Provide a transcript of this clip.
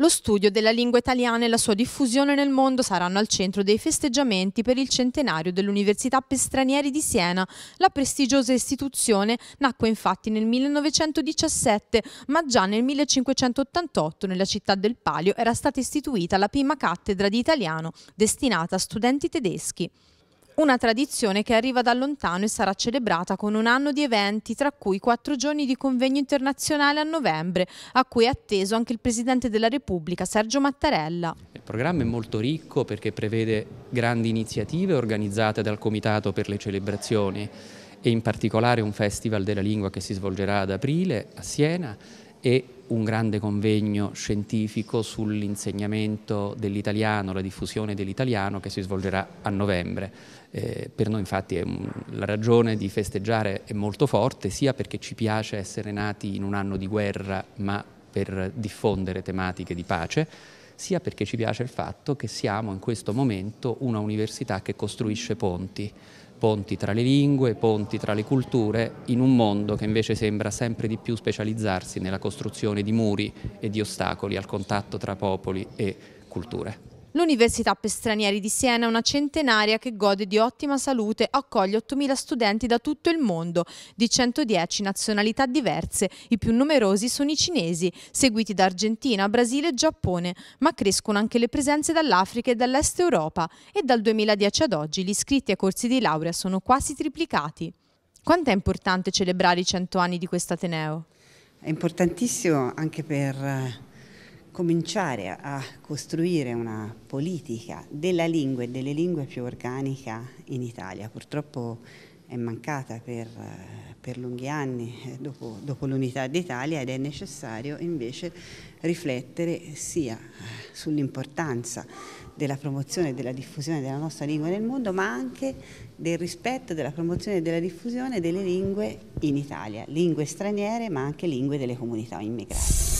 Lo studio della lingua italiana e la sua diffusione nel mondo saranno al centro dei festeggiamenti per il centenario dell'Università per Stranieri di Siena. La prestigiosa istituzione nacque infatti nel 1917, ma già nel 1588 nella città del Palio era stata istituita la prima cattedra di italiano destinata a studenti tedeschi. Una tradizione che arriva da lontano e sarà celebrata con un anno di eventi, tra cui quattro giorni di convegno internazionale a novembre, a cui è atteso anche il Presidente della Repubblica, Sergio Mattarella. Il programma è molto ricco perché prevede grandi iniziative organizzate dal Comitato per le celebrazioni e in particolare un festival della lingua che si svolgerà ad aprile a Siena e un grande convegno scientifico sull'insegnamento dell'italiano, la diffusione dell'italiano che si svolgerà a novembre. Eh, per noi infatti un, la ragione di festeggiare è molto forte, sia perché ci piace essere nati in un anno di guerra ma per diffondere tematiche di pace, sia perché ci piace il fatto che siamo in questo momento una università che costruisce ponti ponti tra le lingue, ponti tra le culture, in un mondo che invece sembra sempre di più specializzarsi nella costruzione di muri e di ostacoli al contatto tra popoli e culture. L'Università per stranieri di Siena è una centenaria che gode di ottima salute, accoglie 8.000 studenti da tutto il mondo, di 110 nazionalità diverse, i più numerosi sono i cinesi, seguiti da Argentina, Brasile e Giappone, ma crescono anche le presenze dall'Africa e dall'Est Europa e dal 2010 ad oggi gli iscritti ai corsi di laurea sono quasi triplicati. Quanto è importante celebrare i 100 anni di questo Ateneo? È importantissimo anche per eh, cominciare a costruire una politica della lingua e delle lingue più organica in Italia. Purtroppo è mancata per, eh, per lunghi anni eh, dopo, dopo l'unità d'Italia ed è necessario invece riflettere sia eh, sull'importanza della promozione e della diffusione della nostra lingua nel mondo, ma anche del rispetto della promozione e della diffusione delle lingue in Italia, lingue straniere ma anche lingue delle comunità immigrate.